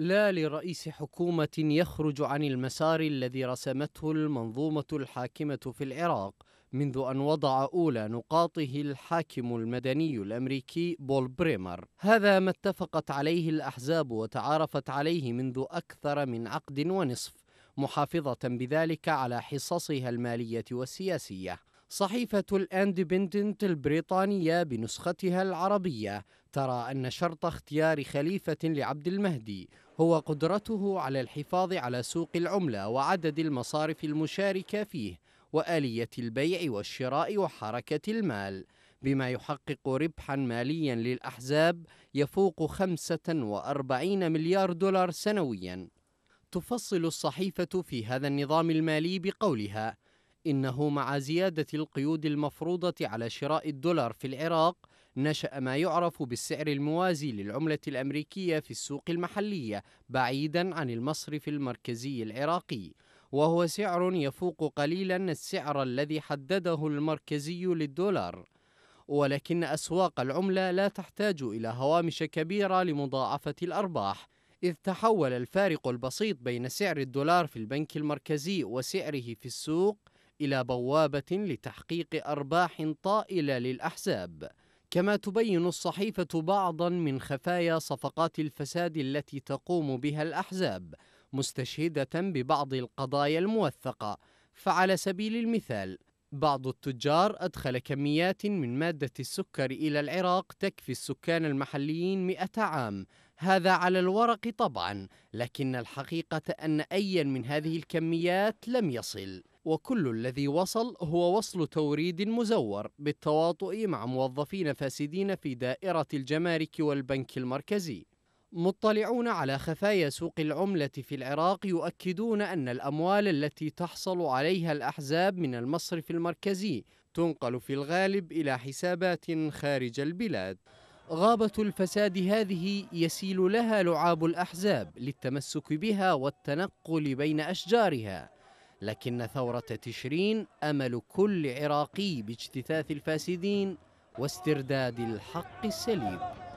لا لرئيس حكومة يخرج عن المسار الذي رسمته المنظومة الحاكمة في العراق منذ أن وضع أولى نقاطه الحاكم المدني الأمريكي بول بريمر هذا ما اتفقت عليه الأحزاب وتعارفت عليه منذ أكثر من عقد ونصف محافظة بذلك على حصصها المالية والسياسية صحيفة الاندبندنت البريطانية بنسختها العربية ترى أن شرط اختيار خليفة لعبد المهدي هو قدرته على الحفاظ على سوق العملة وعدد المصارف المشاركة فيه وآلية البيع والشراء وحركة المال بما يحقق ربحا ماليا للأحزاب يفوق 45 مليار دولار سنويا تفصل الصحيفة في هذا النظام المالي بقولها إنه مع زيادة القيود المفروضة على شراء الدولار في العراق نشأ ما يعرف بالسعر الموازي للعملة الأمريكية في السوق المحلية بعيدا عن المصرف المركزي العراقي وهو سعر يفوق قليلا السعر الذي حدده المركزي للدولار ولكن أسواق العملة لا تحتاج إلى هوامش كبيرة لمضاعفة الأرباح إذ تحول الفارق البسيط بين سعر الدولار في البنك المركزي وسعره في السوق إلى بوابة لتحقيق أرباح طائلة للأحزاب كما تبين الصحيفة بعضا من خفايا صفقات الفساد التي تقوم بها الأحزاب مستشهدة ببعض القضايا الموثقة فعلى سبيل المثال بعض التجار أدخل كميات من مادة السكر إلى العراق تكفي السكان المحليين مئة عام هذا على الورق طبعا لكن الحقيقة أن أيا من هذه الكميات لم يصل وكل الذي وصل هو وصل توريد مزور بالتواطؤ مع موظفين فاسدين في دائرة الجمارك والبنك المركزي. مطلعون على خفايا سوق العملة في العراق يؤكدون أن الأموال التي تحصل عليها الأحزاب من المصرف المركزي تنقل في الغالب إلى حسابات خارج البلاد. غابة الفساد هذه يسيل لها لعاب الأحزاب للتمسك بها والتنقل بين أشجارها لكن ثورة تشرين أمل كل عراقي باجتثاث الفاسدين واسترداد الحق السليم